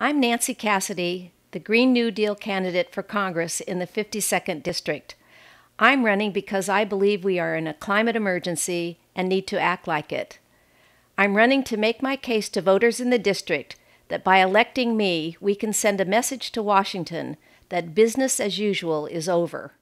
I'm Nancy Cassidy, the Green New Deal candidate for Congress in the 52nd District. I'm running because I believe we are in a climate emergency and need to act like it. I'm running to make my case to voters in the district that by electing me, we can send a message to Washington that business as usual is over.